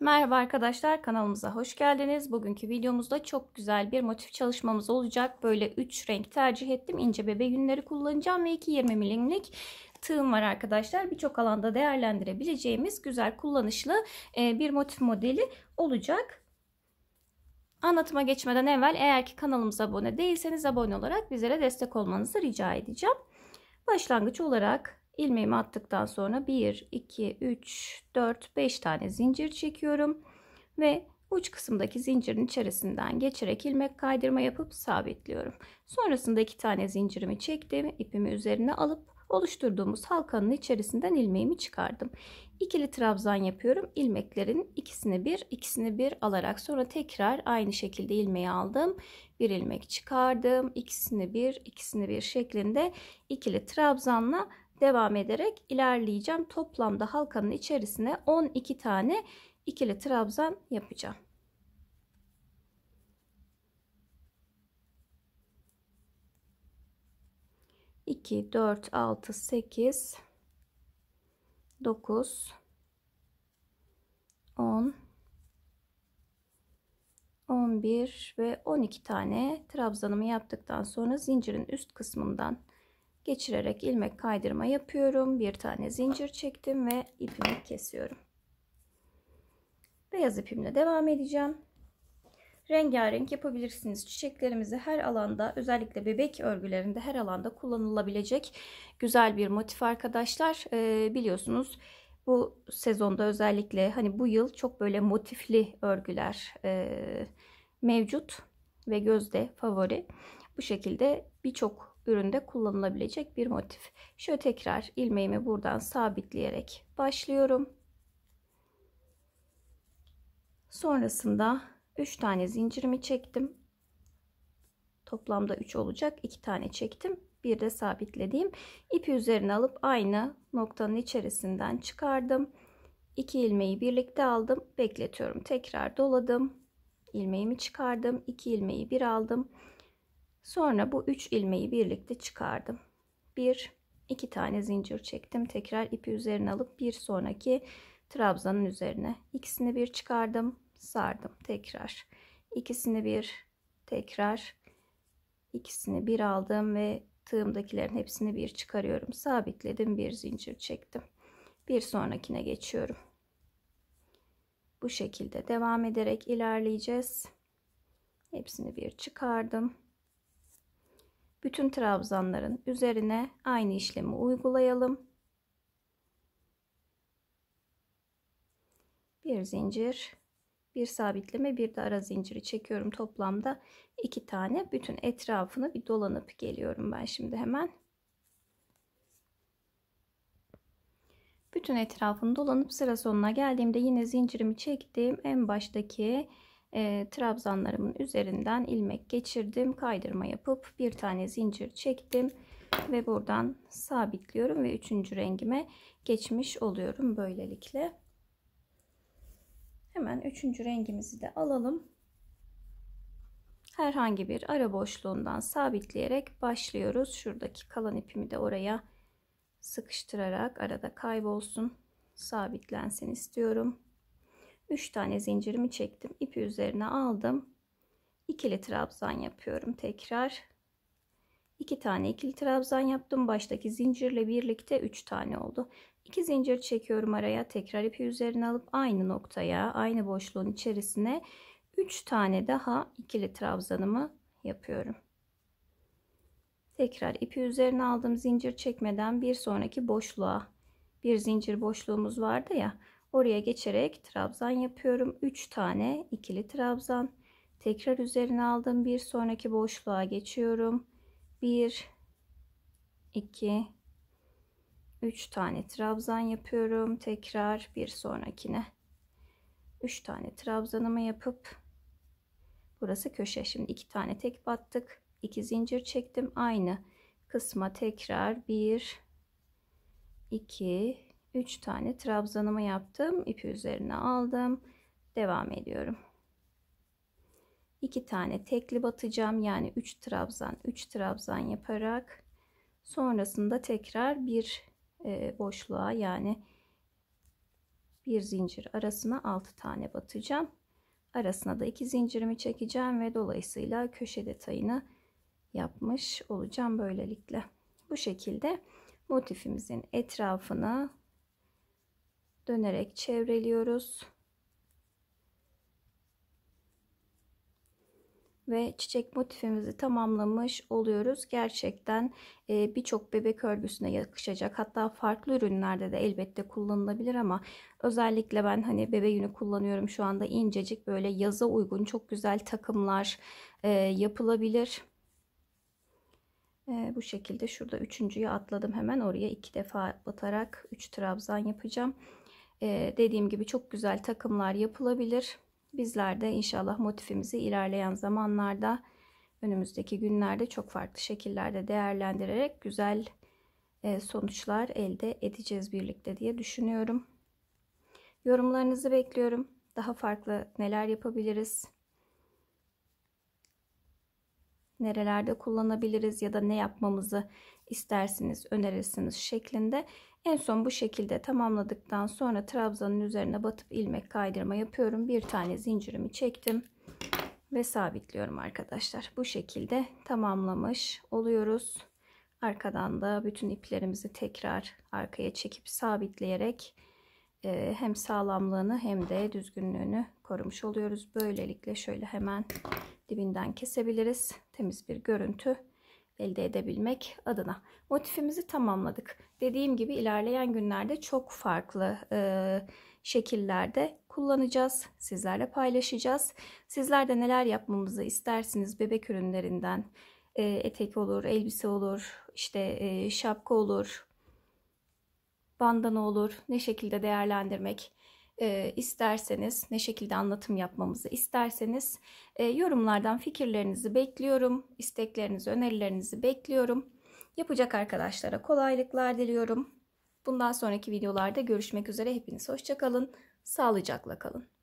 Merhaba arkadaşlar kanalımıza hoş geldiniz. Bugünkü videomuzda çok güzel bir motif çalışmamız olacak. Böyle 3 renk tercih ettim. İnce bebe yünleri kullanacağım ve 2-20 milimlik tığım var arkadaşlar. Birçok alanda değerlendirebileceğimiz güzel kullanışlı e, bir motif modeli olacak. Anlatıma geçmeden evvel eğer ki kanalımıza abone değilseniz abone olarak bizlere destek olmanızı rica edeceğim. Başlangıç olarak ilmeğimi attıktan sonra 1 2 3 4 5 tane zincir çekiyorum ve uç kısımdaki zincirin içerisinden geçerek ilmek kaydırma yapıp sabitliyorum sonrasında iki tane zincirimi çektim ipimi üzerine alıp oluşturduğumuz halkanın içerisinden ilmeğimi çıkardım ikili trabzan yapıyorum ilmeklerin ikisini bir ikisini bir alarak sonra tekrar aynı şekilde ilmeği aldım bir ilmek çıkardım ikisini bir ikisini bir şeklinde ikili trabzanla devam ederek ilerleyeceğim. Toplamda halkanın içerisine 12 tane ikili trabzan yapacağım. İki, dört, altı, sekiz, dokuz, on, on bir ve on iki tane trabzanımı yaptıktan sonra zincirin üst kısmından geçirerek ilmek kaydırma yapıyorum. Bir tane zincir çektim ve ipimi kesiyorum. Beyaz ipimle devam edeceğim. Rengarenk yapabilirsiniz. Çiçeklerimizi her alanda özellikle bebek örgülerinde her alanda kullanılabilecek güzel bir motif arkadaşlar. Ee, biliyorsunuz bu sezonda özellikle hani bu yıl çok böyle motifli örgüler e, mevcut ve gözde favori. Bu şekilde birçok üründe kullanılabilecek bir motif. Şöyle tekrar ilmeğimi buradan sabitleyerek başlıyorum. Sonrasında 3 tane zincirimi çektim. Toplamda 3 olacak. 2 tane çektim. Bir de sabitlediğim ipi üzerine alıp aynı noktanın içerisinden çıkardım. 2 ilmeği birlikte aldım. Bekletiyorum. Tekrar doladım. ilmeğimi çıkardım. 2 ilmeği bir aldım. Sonra bu 3 ilmeği birlikte çıkardım. 1 2 tane zincir çektim. Tekrar ipi üzerine alıp bir sonraki trabzanın üzerine ikisini bir çıkardım, sardım. Tekrar ikisini bir, tekrar ikisini bir aldım ve tığımdakilerin hepsini bir çıkarıyorum. Sabitledim, bir zincir çektim. Bir sonrakine geçiyorum. Bu şekilde devam ederek ilerleyeceğiz. Hepsini bir çıkardım bütün trabzanların üzerine aynı işlemi uygulayalım. Bir zincir, bir sabitleme, bir de ara zinciri çekiyorum. Toplamda iki tane bütün etrafını bir dolanıp geliyorum ben şimdi hemen. Bütün etrafını dolanıp sıra sonuna geldiğimde yine zincirimi çektim. En baştaki e, trabzanlarımın üzerinden ilmek geçirdim. Kaydırma yapıp bir tane zincir çektim ve buradan sabitliyorum ve üçüncü rengime geçmiş oluyorum böylelikle. Hemen üçüncü rengimizi de alalım. Herhangi bir ara boşluğundan sabitleyerek başlıyoruz. Şuradaki kalan ipimi de oraya sıkıştırarak arada kaybolsun, sabitlensin istiyorum. 3 tane zincirimi çektim. ipi üzerine aldım. İkili trabzan yapıyorum tekrar. 2 tane ikili trabzan yaptım. Baştaki zincirle birlikte 3 tane oldu. 2 zincir çekiyorum araya. Tekrar ipi üzerine alıp aynı noktaya, aynı boşluğun içerisine 3 tane daha ikili trabzanımı yapıyorum. Tekrar ipi üzerine aldım zincir çekmeden bir sonraki boşluğa bir zincir boşluğumuz vardı ya Oraya geçerek trabzan yapıyorum. 3 tane ikili trabzan. Tekrar üzerine aldım. Bir sonraki boşluğa geçiyorum. 1 2 3 tane trabzan yapıyorum. Tekrar bir sonrakine. 3 tane trabzanımı yapıp burası köşe. Şimdi 2 tane tek battık. 2 zincir çektim. Aynı kısma tekrar 1 2 3 tane trabzanımı yaptım. ipi üzerine aldım. Devam ediyorum. 2 tane tekli batacağım. Yani 3 trabzan, 3 trabzan yaparak sonrasında tekrar bir e, boşluğa yani bir zincir arasına 6 tane batacağım. Arasına da 2 zincirimi çekeceğim ve dolayısıyla köşe detayını yapmış olacağım böylelikle. Bu şekilde motifimizin etrafını dönerek çevreliyoruz. ve çiçek motifimizi tamamlamış oluyoruz. Gerçekten e, birçok bebek örgüsüne yakışacak. Hatta farklı ürünlerde de elbette kullanılabilir ama özellikle ben hani bebe yünü kullanıyorum şu anda incecik böyle yaza uygun çok güzel takımlar e, yapılabilir. E, bu şekilde şurada üçüncüyü atladım hemen oraya iki defa batarak üç trabzan yapacağım e, dediğim gibi çok güzel takımlar yapılabilir. Bizler de inşallah motifimizi ilerleyen zamanlarda önümüzdeki günlerde çok farklı şekillerde değerlendirerek güzel e, sonuçlar elde edeceğiz birlikte diye düşünüyorum. Yorumlarınızı bekliyorum. Daha farklı neler yapabiliriz? Nerelerde kullanabiliriz ya da ne yapmamızı istersiniz, önerirsiniz şeklinde en son bu şekilde tamamladıktan sonra trabzanın üzerine batıp ilmek kaydırma yapıyorum. Bir tane zincirimi çektim ve sabitliyorum arkadaşlar. Bu şekilde tamamlamış oluyoruz. Arkadan da bütün iplerimizi tekrar arkaya çekip sabitleyerek e, hem sağlamlığını hem de düzgünlüğünü korumuş oluyoruz. Böylelikle şöyle hemen dibinden kesebiliriz. Temiz bir görüntü elde edebilmek adına. Motifimizi tamamladık. Dediğim gibi ilerleyen günlerde çok farklı e, şekillerde kullanacağız. Sizlerle paylaşacağız. Sizler de neler yapmamızı istersiniz bebek ürünlerinden e, etek olur, elbise olur, işte e, şapka olur, bandana olur. Ne şekilde değerlendirmek e, isterseniz, ne şekilde anlatım yapmamızı isterseniz e, yorumlardan fikirlerinizi bekliyorum. isteklerinizi, önerilerinizi bekliyorum. Yapacak arkadaşlara kolaylıklar diliyorum. Bundan sonraki videolarda görüşmek üzere. Hepiniz hoşçakalın, sağlıcakla kalın.